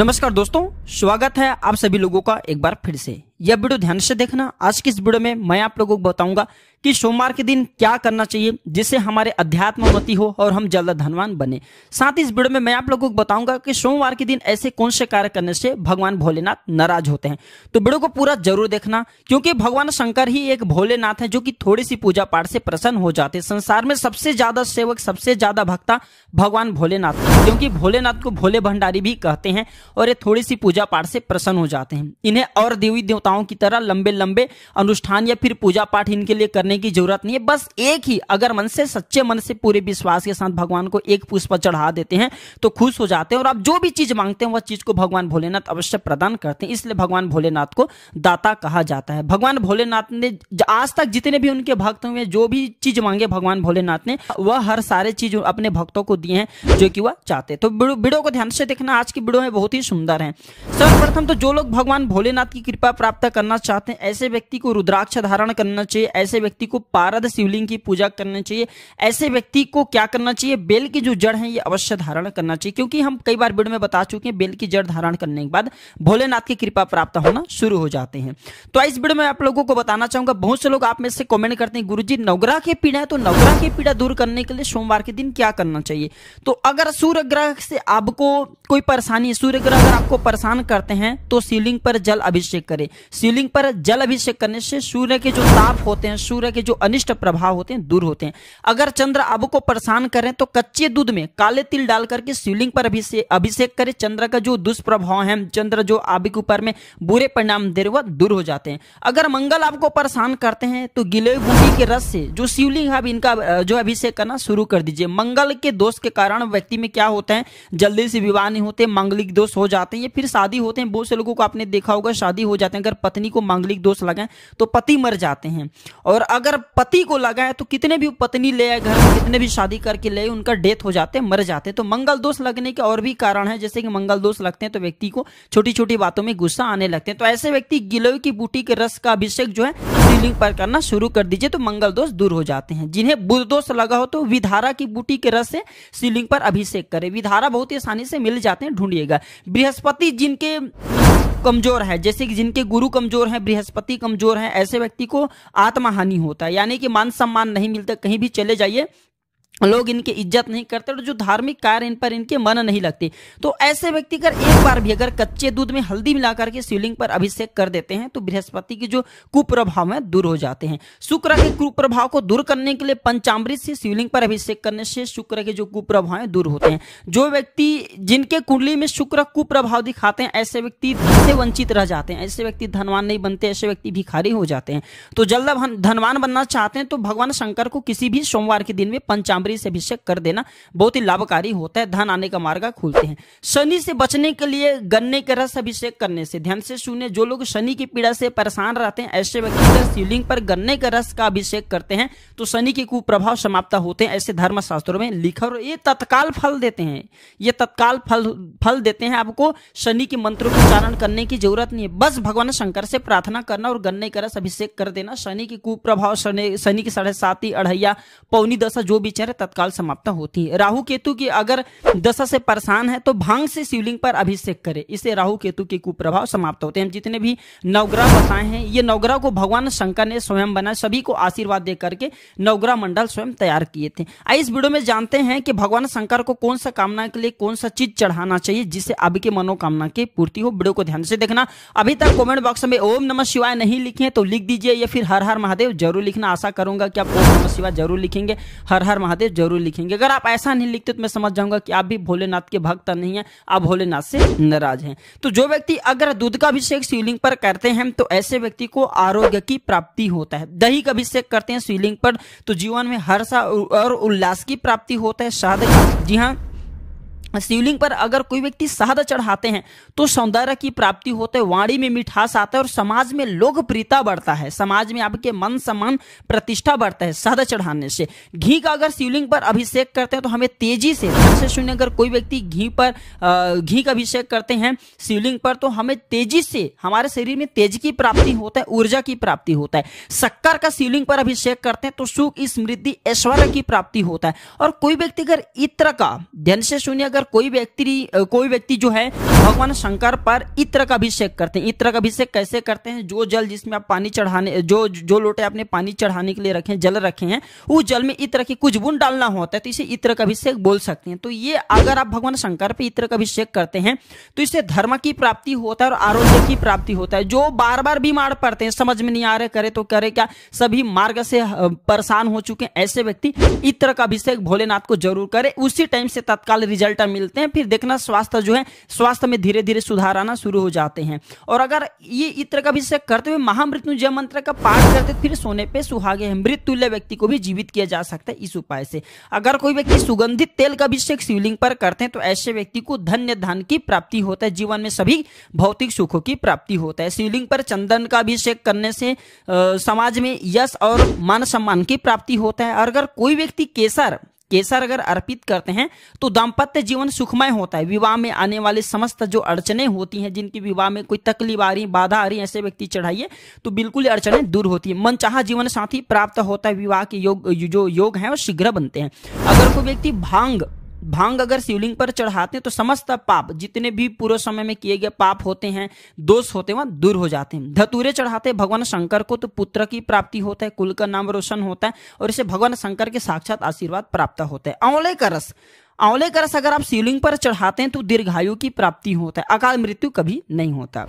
नमस्कार दोस्तों स्वागत है आप सभी लोगों का एक बार फिर से यह वीडियो ध्यान से देखना आज की इस वीडियो में मैं आप लोगों को बताऊंगा कि सोमवार के दिन क्या करना चाहिए जिससे हमारे अध्यात्म उन्नति हो और हम जल्द धनवान बने साथ ही इस वीडियो में मैं आप लोगों को बताऊंगा कि सोमवार के दिन ऐसे कौन से कार्य करने से भगवान भोलेनाथ नाराज होते हैं तो वीडियो को पूरा जरूर देखना क्योंकि भगवान शंकर ही एक भोलेनाथ है जो की थोड़ी सी पूजा पाठ से प्रसन्न हो जाते हैं संसार में सबसे ज्यादा सेवक सबसे ज्यादा भक्ता भगवान भोलेनाथ क्योंकि भोलेनाथ को भोले भंडारी भी कहते हैं और ये थोड़ी सी पूजा पाठ से प्रसन्न हो जाते हैं इन्हें और देवी देवताओं की तरह लंबे लंबे अनुष्ठान या फिर पूजा पाठ इनके लिए करने करने की जरूरत नहीं है बस एक ही अगर मन से सच्चे मन से पूरे विश्वास के साथ भगवान को एक पुष्प चढ़ा देते हैं तो खुश हो जाते हैं और आप जो भी चीज मांगते हैं वह चीज को भगवान भोलेनाथ अवश्य प्रदान करते हैं इसलिए भगवान भोलेनाथ को दाता कहा जाता है भगवान भोलेनाथ ने आज तक जितने भी उनके भक्त हुए जो भी चीज मांगे भगवान भोलेनाथ ने वह हर सारे चीज अपने भक्तों को दिए हैं जो कि वह चाहते तो वीडियो को ध्यान से देखना आज की वीडियो में बहुत ही सुंदर है सर्वप्रथम तो जो लोग भगवान भोलेनाथ की कृपा प्राप्त करना चाहते हैं ऐसे व्यक्ति को रुद्राक्ष धारण करना चाहिए ऐसे व्यक्ति व्यक्ति को पारद शिवलिंग की पूजा करनी चाहिए ऐसे व्यक्ति को क्या करना चाहिए बेल की जो जड़ है ये अवश्य धारण करना चाहिए क्योंकि हम कई बार वीडियो में बता चुके हैं बेल की जड़ धारण करने के बाद भोलेनाथ की कृपा प्राप्त होना शुरू हो जाते हैं तो इस वीडियो में आप लोगों को बताना चाहूंगा बहुत से लोग आप में से कॉमेंट करते हैं गुरु जी नवग्रह की पीड़ा है तो नवग्रह की पीड़ा दूर करने के लिए सोमवार के दिन क्या करना चाहिए तो अगर सूर्य ग्रह से आपको कोई परेशानी सूर्य ग्रह अगर आपको परेशान करते हैं तो शिवलिंग पर जल अभिषेक करें शिवलिंग पर जल अभिषेक करने से सूर्य के जो ताप होते हैं सूर्य तरह के जो अनिष्ट प्रभाव होते हैं दूर होते हैं अगर चंद्र अब को परेशान करें तो कच्चे दूध में काले तिल डाल करके शिवलिंग पर अभिषेक अभिषेक करें चंद्र का जो दुष्प्रभाव है चंद्र जो आब के ऊपर में बुरे परिणाम दे रहे दूर हो जाते हैं अगर मंगल आपको परेशान करते हैं तो गिले बूटी के रस से जो शिवलिंग है इनका जो अभिषेक करना शुरू कर दीजिए मंगल के दोष के कारण व्यक्ति में क्या होता है जल्दी से विवाह नहीं होते मांगलिक दोष हो जाते हैं या फिर शादी होते हैं बहुत से लोगों को आपने देखा होगा शादी हो जाते हैं अगर पत्नी को मांगलिक दोष लगाए तो पति मर जाते हैं और अगर पति को लगा है तो कितने भी पत्नी ले आए घर में कितने भी शादी करके ले उनका डेथ हो जाते मर जाते तो मंगल दोष लगने के और भी कारण है जैसे कि मंगल दोष लगते हैं तो व्यक्ति को छोटी छोटी बातों में गुस्सा आने लगते हैं तो ऐसे व्यक्ति गिलोय की बूटी के रस का अभिषेक जो है शिवलिंग पर करना शुरू कर दीजिए तो मंगल दोष दूर हो जाते हैं जिन्हें बुध दोष लगा हो तो विधारा की बूटी के रस से शिवलिंग पर अभिषेक करे विधारा बहुत ही आसानी से मिल जाते हैं ढूंढिएगा बृहस्पति जिनके कमजोर है जैसे कि जिनके गुरु कमजोर हैं बृहस्पति कमजोर हैं ऐसे व्यक्ति को आत्महानि होता है यानी कि मान सम्मान नहीं मिलता कहीं भी चले जाइए लोग इनकी इज्जत नहीं करते और जो धार्मिक कार्य इन पर इनके मन नहीं लगते तो ऐसे व्यक्ति अगर एक बार भी अगर कच्चे दूध में हल्दी मिलाकर के शिवलिंग पर अभिषेक कर देते हैं तो बृहस्पति के जो कुप्रभाव है दूर हो जाते हैं शुक्र के कुप्रभाव को दूर करने के लिए पंचामृत से शिवलिंग पर अभिषेक करने से शुक्र के जो कुप्रभाव दूर होते हैं जो व्यक्ति जिनके कुंडली में शुक्र कुप्रभाव दिखाते हैं ऐसे व्यक्ति से वंचित रह जाते हैं ऐसे व्यक्ति धनवान नहीं बनते ऐसे व्यक्ति भिखारी हो जाते हैं तो जल्द धनवान बनना चाहते हैं तो भगवान शंकर को किसी भी सोमवार के दिन में पंचामृत मरी से अभिषेक कर देना बहुत ही लाभकारी होता है धन आने का मार्ग खुलते हैं शनि से बचने के लिए गन्ने के रस अभिषेक करने से ध्यान से सुने जो लोग शनि की पीड़ा से परेशान रहते हैं ऐसे व्यक्ति अगर शिवलिंग पर गन्ने का रस का अभिषेक करते हैं तो शनि के कुप्रभाव समाप्त होते हैं ऐसे धर्म शास्त्रों में लिखा और ये तत्काल फल देते हैं ये तत्काल फल फल देते हैं आपको शनि के मंत्रों का उच्चारण करने की जरूरत नहीं है बस भगवान शंकर से प्रार्थना करना और गन्ने का रस अभिषेक कर देना शनि के कुप्रभाव शनि के साढ़े साती अढ़ैया पौनी दशा जो भी चेहरे तत्काल समाप्त होती है राहु केतु की अगर दशा से परेशान है तो भांग से शिवलिंग पर अभिषेक करें इससे राहु केतु के कुप्रभाव समाप्त होते हैं जितने भी नवग्रह बताए हैं ये नवग्रह को भगवान शंकर ने स्वयं बनाए सभी को आशीर्वाद दे करके नवग्रह मंडल स्वयं तैयार किए थे इस वीडियो में जानते हैं कि भगवान शंकर को कौन सा कामना के लिए कौन सा चीज चढ़ाना चाहिए जिससे अब की मनोकामना की पूर्ति हो वीडियो को ध्यान से देखना अभी तक कॉमेंट बॉक्स में ओम नम शिवाय नहीं लिखे तो लिख दीजिए या फिर हर हर महादेव जरूर लिखना आशा करूंगा कि आप ओम नम शिवाय जरूर लिखेंगे हर हर महादेव जरूर लिखेंगे अगर आप ऐसा नहीं लिखते तो मैं समझ जाऊंगा कि आप भी भोलेनाथ के भक्त नहीं है आप भोलेनाथ से नाराज हैं तो जो व्यक्ति अगर दूध का अभिषेक शिवलिंग पर करते हैं तो ऐसे व्यक्ति को आरोग्य की प्राप्ति होता है दही का अभिषेक करते हैं शिवलिंग पर तो जीवन में हर्षा और उल्लास की प्राप्ति होता है साधक जी हाँ शिवलिंग पर अगर कोई व्यक्ति शहद चढ़ाते हैं तो सौंदर्य की प्राप्ति होते वाणी में मिठास आता है और समाज में लोकप्रियता बढ़ता है समाज में आपके मन सम्मान प्रतिष्ठा बढ़ता है शहद चढ़ाने से घी का अगर शिवलिंग पर अभिषेक करते हैं तो हमें तेजी से से शून्य अगर कोई व्यक्ति घी पर घी का अभिषेक करते हैं शिवलिंग पर तो हमें तेजी से हमारे शरीर में तेज की प्राप्ति होता है ऊर्जा की प्राप्ति होता है शक्कर का शिवलिंग पर अभिषेक करते हैं तो सुख स्मृति ऐश्वर्य की प्राप्ति होता है और कोई व्यक्ति अगर इत्र का ध्यान से शून्य अगर अगर कोई व्यक्ति कोई व्यक्ति जो है भगवान शंकर पर इत्र का अभिषेक करते हैं इत्र का अभिषेक कैसे करते हैं जो जल जिसमें आप पानी चढ़ाने जो जो लोटे आपने पानी चढ़ाने के लिए रखे जल रखे हैं उस जल में इत्र की कुछ बुन डालना होता है तो इसे इत्र का अभिषेक बोल सकते हैं तो ये अगर आप भगवान शंकर पर इत्र का अभिषेक करते हैं तो इससे धर्म की प्राप्ति होता है और आरोग्य की प्राप्ति होता है जो बार बार बीमार पड़ते हैं समझ में नहीं आ रहे करे तो करे क्या सभी मार्ग से परेशान हो चुके ऐसे व्यक्ति इत्र का अभिषेक भोलेनाथ को जरूर करे उसी टाइम से तत्काल रिजल्ट मिलते हैं फिर देखना स्वास्थ्य जो है स्वास्थ्य में धीरे धीरे सुधार आना शुरू हो जाते हैं और अगर ये इत्र का अभिषेक करते हुए महामृत्यु जय मंत्र का पाठ करते फिर सोने पे सुहागे हैं मृत्युल्य व्यक्ति को भी जीवित किया जा सकता है इस उपाय से अगर कोई व्यक्ति सुगंधित तेल का अभिषेक शिवलिंग पर करते हैं तो ऐसे व्यक्ति को धन्य धन की प्राप्ति होता है जीवन में सभी भौतिक सुखों की प्राप्ति होता है शिवलिंग पर चंदन का अभिषेक करने से समाज में यश और मान सम्मान की प्राप्ति होता है और अगर कोई व्यक्ति केसर केसर अगर अर्पित करते हैं तो दाम्पत्य जीवन सुखमय होता है विवाह में आने वाले समस्त जो अड़चने होती हैं जिनकी विवाह में कोई तकलीफ आ रही बाधा आ रही ऐसे व्यक्ति चढ़ाइए तो बिल्कुल अड़चने दूर होती है मनचाहा जीवन साथी प्राप्त होता है विवाह के योग जो योग है वो शीघ्र बनते हैं अगर कोई व्यक्ति भांग भांग अगर शिवलिंग पर चढ़ाते हैं तो समस्त पाप जितने भी पूर्व समय में किए गए पाप होते हैं दोष होते हैं वह दूर हो जाते हैं धतूरे चढ़ाते भगवान शंकर को तो पुत्र की प्राप्ति होता है कुल का नाम रोशन होता है और इसे भगवान शंकर के साक्षात आशीर्वाद प्राप्त होता है औवले का रस आंवले का रस अगर आप शिवलिंग पर चढ़ाते हैं तो दीर्घायु की प्राप्ति होता है अकाल मृत्यु कभी नहीं होता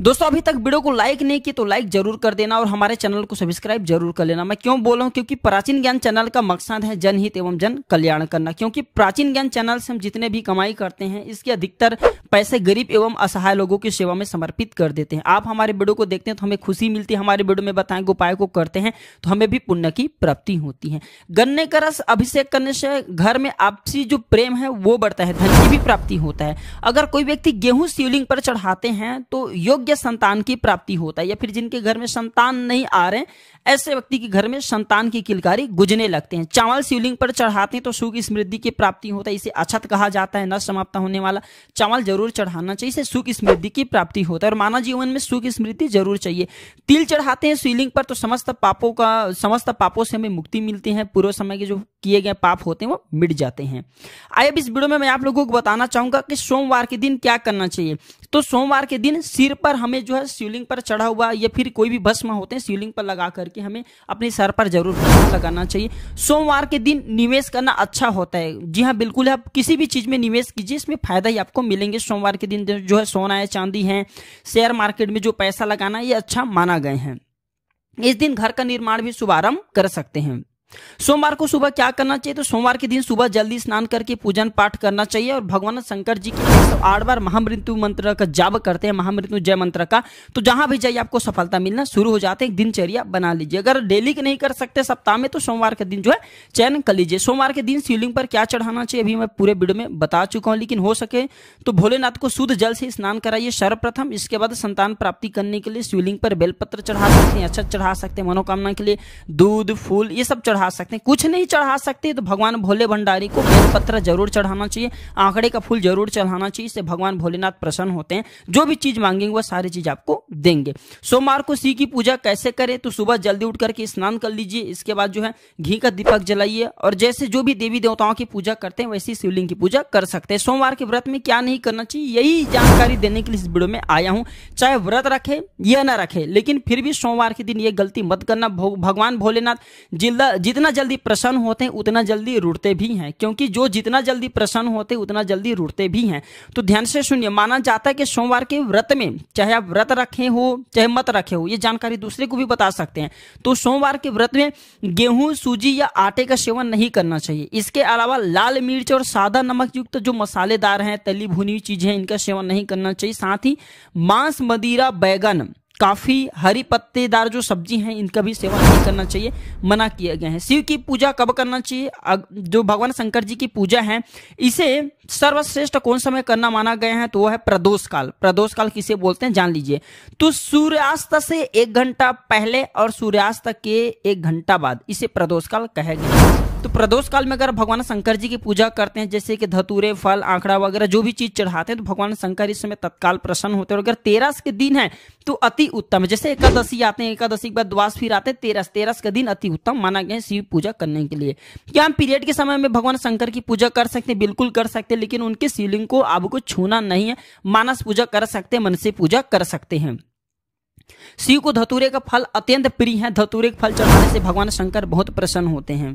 दोस्तों अभी तक वीडियो को लाइक नहीं किया तो लाइक जरूर कर देना और हमारे चैनल को सब्सक्राइब जरूर कर लेना मैं क्यों बोल रहा हूँ क्योंकि प्राचीन ज्ञान चैनल का मकसद है जनहित एवं जन कल्याण करना क्योंकि प्राचीन ज्ञान चैनल से हम जितने भी कमाई करते हैं इसके अधिकतर पैसे गरीब एवं असहाय लोगों की सेवा में समर्पित कर देते हैं आप हमारे वीडियो को देखते हैं तो हमें खुशी मिलती है हमारे वीडियो में बताएं उपाय को करते हैं तो हमें भी पुण्य की प्राप्ति होती है गन्ने का रस अभिषेक करने से घर में आपसी जो प्रेम है वो बढ़ता है धन की भी प्राप्ति होता है अगर कोई व्यक्ति गेहूं शिवलिंग पर चढ़ाते हैं तो योग योग्य संतान की प्राप्ति होता है या फिर जिनके घर में संतान नहीं आ रहे ऐसे व्यक्ति के घर में संतान की किलकारी गुजने लगते हैं चावल शिवलिंग पर चढ़ाते हैं तो सुख समृद्धि की प्राप्ति होता है इसे अछत कहा जाता है न समाप्त होने वाला चावल जरूर चढ़ाना चाहिए इसे सुख समृद्धि की प्राप्ति होता है और मानव जीवन में सुख स्मृति जरूर चाहिए तिल चढ़ाते हैं शिवलिंग पर तो समस्त पापों का समस्त पापों से हमें मुक्ति मिलती है पूर्व समय के जो किए गए पाप होते हैं वो मिट जाते हैं आइए अब इस वीडियो में मैं आप लोगों को बताना चाहूंगा कि सोमवार के दिन क्या करना चाहिए तो सोमवार के दिन सिर पर पर हमें जो है शिवलिंग पर चढ़ा हुआ या फिर कोई भी भस्म होते हैं शिवलिंग पर लगा करके हमें अपने सर पर जरूर लगाना चाहिए सोमवार के दिन निवेश करना अच्छा होता है जी हाँ बिल्कुल आप किसी भी चीज़ में निवेश कीजिए इसमें फायदा ही आपको मिलेंगे सोमवार के दिन जो है सोना है चांदी है शेयर मार्केट में जो पैसा लगाना ये अच्छा माना गए हैं इस दिन घर का निर्माण भी शुभारंभ कर सकते हैं सोमवार को सुबह क्या करना चाहिए तो सोमवार के दिन सुबह जल्दी स्नान करके पूजन पाठ करना चाहिए और भगवान शंकर जी की आठ बार महामृत्यु मंत्र का जाप करते हैं महामृत्यु जय मंत्र का तो जहां भी जाइए आपको सफलता मिलना शुरू हो जाते हैं दिनचर्या बना लीजिए अगर डेली के नहीं कर सकते सप्ताह में तो सोमवार के दिन जो है चयन कर लीजिए सोमवार के दिन शिवलिंग पर क्या चढ़ाना चाहिए अभी मैं पूरे वीडियो में बता चुका हूँ लेकिन हो सके तो भोलेनाथ को शुद्ध जल से स्नान कराइए सर्वप्रथम इसके बाद संतान प्राप्ति करने के लिए शिवलिंग पर बेलपत्र चढ़ा सकते हैं अच्छा चढ़ा सकते हैं मनोकामना के लिए दूध फूल ये सब चढ़ा चढ़ा सकते हैं कुछ नहीं चढ़ा सकते तो भगवान भोले भंडारी को पत्र जरूर चढ़ाना चाहिए आंकड़े का फूल जरूर चढ़ाना चाहिए इससे भगवान भोलेनाथ प्रसन्न होते हैं जो भी चीज मांगेंगे वह सारी चीज आपको देंगे सोमवार को सी की पूजा कैसे करें तो सुबह जल्दी उठ करके स्नान कर लीजिए इसके बाद जो है घी का दीपक जलाइए और जैसे जो भी देवी देवताओं की पूजा करते हैं वैसे शिवलिंग की पूजा कर सकते हैं सोमवार के व्रत में क्या नहीं करना चाहिए यही जानकारी देने के लिए इस वीडियो में आया हूँ चाहे व्रत रखे या ना रखे लेकिन फिर भी सोमवार के दिन ये गलती मत करना भगवान भोलेनाथ जिला जिस जितना जल्दी प्रसन्न होते हैं उतना जल्दी रुड़ते भी हैं क्योंकि जो जितना जल्दी प्रसन्न होते हैं उतना जल्दी रुड़ते भी हैं तो ध्यान से सुनिए माना जाता है कि सोमवार के व्रत में चाहे आप व्रत रखे हो चाहे मत रखे हो ये जानकारी दूसरे को भी बता सकते हैं तो सोमवार के व्रत में गेहूं सूजी या आटे का सेवन नहीं करना चाहिए इसके अलावा लाल मिर्च और सादा नमक युक्त जो मसालेदार हैं तली भुनी चीजें इनका सेवन नहीं करना चाहिए साथ ही मांस मदिरा बैगन काफ़ी हरी पत्तेदार जो सब्जी हैं इनका भी सेवन नहीं करना चाहिए मना किया गया है शिव की पूजा कब करना चाहिए जो भगवान शंकर जी की पूजा है इसे सर्वश्रेष्ठ कौन समय करना माना गया है तो वह है प्रदोष काल प्रदोष काल किसे बोलते हैं जान लीजिए तो सूर्यास्त से एक घंटा पहले और सूर्यास्त के एक घंटा बाद इसे प्रदोष काल कहे गया तो प्रदोष काल में अगर भगवान शंकर जी की पूजा करते हैं जैसे कि धतूरे फल आंकड़ा वगैरह जो भी चीज चढ़ाते हैं तो भगवान शंकर इस समय तत्काल प्रसन्न होते हैं अगर तेरस के दिन है तो अति उत्तम जैसे एकादशी आते हैं एकादशी के बाद द्वास फिर आते हैं तेरस तेरस के दिन अति उत्तम माना गया है शिव पूजा करने के लिए क्या हम पीरियड के समय में भगवान शंकर की पूजा कर सकते हैं बिल्कुल कर सकते हैं लेकिन उनके शिवलिंग को आपको छूना नहीं है मानस पूजा कर सकते हैं मन से पूजा कर सकते हैं शिव को धतूरे का फल अत्यंत प्रिय है धतूरे का फल चढ़ाने से भगवान शंकर बहुत प्रसन्न होते हैं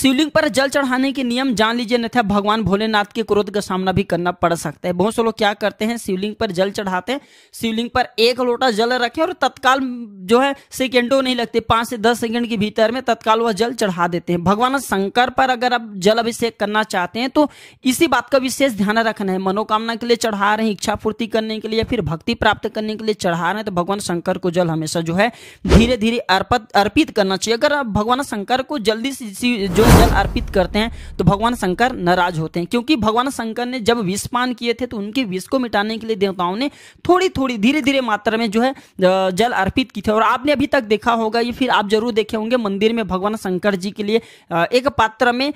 शिवलिंग पर जल चढ़ाने के नियम जान लीजिए अन्यथा भगवान भोलेनाथ के क्रोध का सामना भी करना पड़ सकता है बहुत से लोग क्या करते हैं शिवलिंग पर जल चढ़ाते हैं शिवलिंग पर एक लोटा जल रखे और तत्काल जो है सेकेंडो नहीं लगते पांच से दस सेकेंड के भीतर में तत्काल वह जल चढ़ा देते हैं भगवान शंकर पर अगर आप जल अभिषेक करना चाहते हैं तो इसी बात का विशेष ध्यान रखना है मनोकामना के लिए चढ़ा रहे हैं इच्छा पूर्ति करने के लिए फिर भक्ति प्राप्त करने के लिए चढ़ा रहे हैं तो भगवान शंकर को जल हमेशा जो है धीरे धीरे अर्पित करना चाहिए अगर आप भगवान शंकर को जल्दी से जो में जल अर्पित करते हैं तो भगवान शंकर नाराज होते हैं क्योंकि भगवान शंकर ने जब विषपान किए थे तो उनके विष को मिटाने के लिए देवताओं ने थोड़ी थोड़ी धीरे धीरे मात्रा में जो है जल अर्पित की थी और आपने अभी तक देखा होगा ये फिर आप जरूर देखे होंगे मंदिर में भगवान शंकर जी के लिए एक पात्र में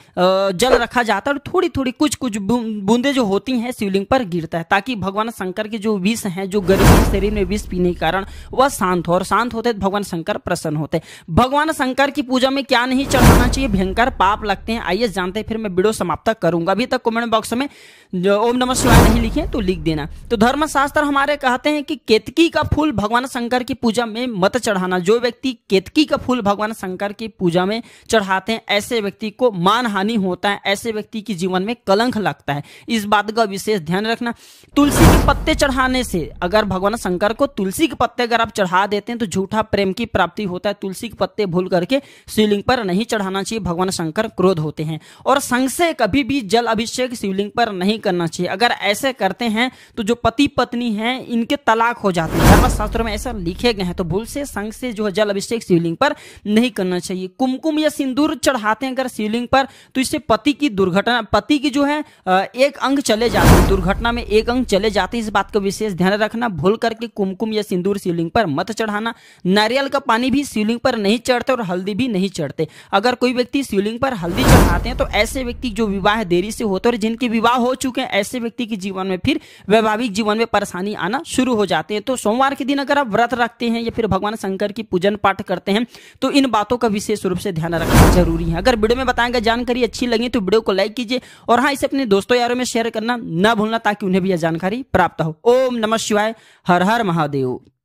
जल रखा जाता है और थोड़ी थोड़ी कुछ कुछ बूंदे जो होती हैं शिवलिंग पर गिरता है ताकि भगवान शंकर के जो विष हैं जो गरीब शरीर में विष पीने के कारण वह शांत हो और शांत होते तो भगवान शंकर प्रसन्न होते भगवान शंकर की पूजा में क्या नहीं चढ़ाना चाहिए भयंकर पाप लगते हैं आइए जानते हैं फिर मैं वीडियो समाप्त करूंगा अभी तक कमेंट बॉक्स में ओम नमः शिवाय नहीं लिखे तो लिख देना तो धर्मशास्त्र हमारे कहते हैं कि केतकी का फूल भगवान शंकर की पूजा में मत चढ़ाना जो व्यक्ति केतकी का फूल भगवान शंकर की पूजा में चढ़ाते हैं ऐसे व्यक्ति को मान हानि होता है ऐसे व्यक्ति के जीवन में कलंक लगता है इस बात का विशेष ध्यान रखना तुलसी के पत्ते चढ़ाने से अगर भगवान शंकर को तुलसी के पत्ते अगर आप चढ़ा देते हैं तो झूठा प्रेम की प्राप्ति होता है तुलसी के पत्ते भूल करके शिवलिंग पर नहीं चढ़ाना चाहिए भगवान शंकर भयंकर क्रोध होते हैं और संघ से कभी भी जल अभिषेक शिवलिंग पर नहीं करना चाहिए अगर ऐसे करते हैं तो जो पति पत्नी हैं इनके तलाक हो जाते हैं धर्म शास्त्रों में ऐसा लिखे गए हैं तो भूल से संघ से जो है जल अभिषेक शिवलिंग पर नहीं करना चाहिए कुमकुम या सिंदूर चढ़ाते हैं अगर शिवलिंग पर तो इससे पति की दुर्घटना पति की जो है एक अंग चले जाते हैं दुर्घटना में एक अंग चले जाते हैं इस बात का विशेष ध्यान रखना भूल करके कुमकुम या सिंदूर शिवलिंग पर मत चढ़ाना नारियल का पानी भी शिवलिंग पर नहीं चढ़ते और हल्दी भी नहीं चढ़ते अगर कोई व्यक्ति शिवलिंग शिवलिंग पर हल्दी चढ़ाते हैं तो ऐसे व्यक्ति जो विवाह देरी से होते हैं और जिनके विवाह हो चुके हैं ऐसे व्यक्ति के जीवन में फिर वैवाहिक जीवन में परेशानी आना शुरू हो जाते हैं तो सोमवार के दिन अगर आप व्रत रखते हैं या फिर भगवान शंकर की पूजन पाठ करते हैं तो इन बातों का विशेष रूप से ध्यान रखना जरूरी है अगर वीडियो में बताएंगे जानकारी अच्छी लगी तो वीडियो को लाइक कीजिए और हाँ इसे अपने दोस्तों यारों में शेयर करना न भूलना ताकि उन्हें भी यह जानकारी प्राप्त हो ओम नमः शिवाय हर हर महादेव